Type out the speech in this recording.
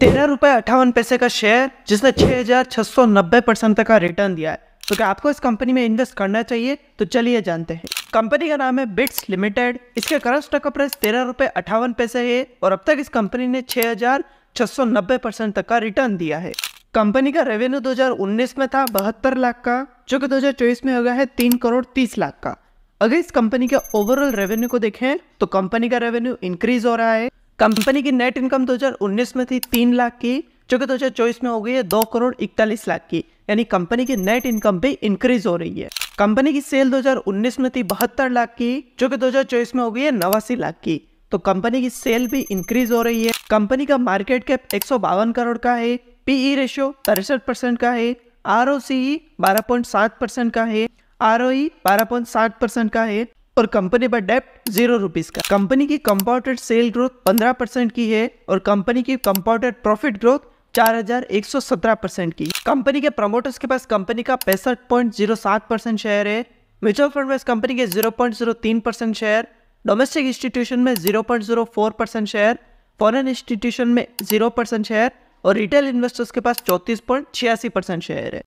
तेरह रुपए अट्ठावन पैसे का शेयर जिसने छह छह हजार सौ नब्बे परसेंट तक का रिटर्न दिया है तो क्या आपको इस कंपनी में इन्वेस्ट करना चाहिए तो चलिए जानते हैं कंपनी का नाम है बिट्स लिमिटेड इसके करंट स्टॉक का प्राइस तेरह रुपए अट्ठावन पैसे है और अब तक इस कंपनी ने छह छह हजार सौ नब्बे परसेंट तक का रिटर्न दिया है कंपनी का रेवेन्यू दो हजार उन्नीस में था बहत्तर लाख का जो कि चौबीस में हो गया है तीन करोड़ तीस लाख का अगर इस कंपनी के ओवरऑल रेवेन्यू को देखें तो कंपनी का रेवेन्यू इंक्रीज हो रहा है कंपनी की नेट इनकम 2019 में थी तीन लाख की जो कि दो में हो गई है दो करोड़ इकतालीस लाख की यानी कंपनी की नेट इनकम भी इंक्रीज हो रही है कंपनी की सेल 2019 में थी बहत्तर लाख की जो कि दो में हो गई है नवासी लाख की तो कंपनी की सेल भी इंक्रीज हो रही है कंपनी का मार्केट कैप एक करोड़ का है पीई रेशियो e तिरसठ परसेंट का है आर ओ सी बारह पॉइंट सात परसेंट का है आर ओ e बारह पॉइंट परसेंट का है और कंपनी पर डेप्ट जीरो रुपीज का कंपनी की कंपाउंडेड सेल ग्रोथ पंद्रह परसेंट की है और कंपनी की कंपाउंडेड प्रॉफिट ग्रोथ 4,117 परसेंट की कंपनी के प्रमोटर्स के पास कंपनी का पैंसठ पॉइंट जीरो सात परसेंट शेयर है म्यूचुअल फंड में कंपनी के जीरो पॉइंट जीरो तीन परसेंट शेयर डोमेस्टिक इंस्टीट्यूशन में zero point zero four percent share foreign institution में जीरो परसेंट शेयर और रिटेल इन्वेस्टर्स के पास चौतीस पॉइंट छियासी परसेंट शेयर है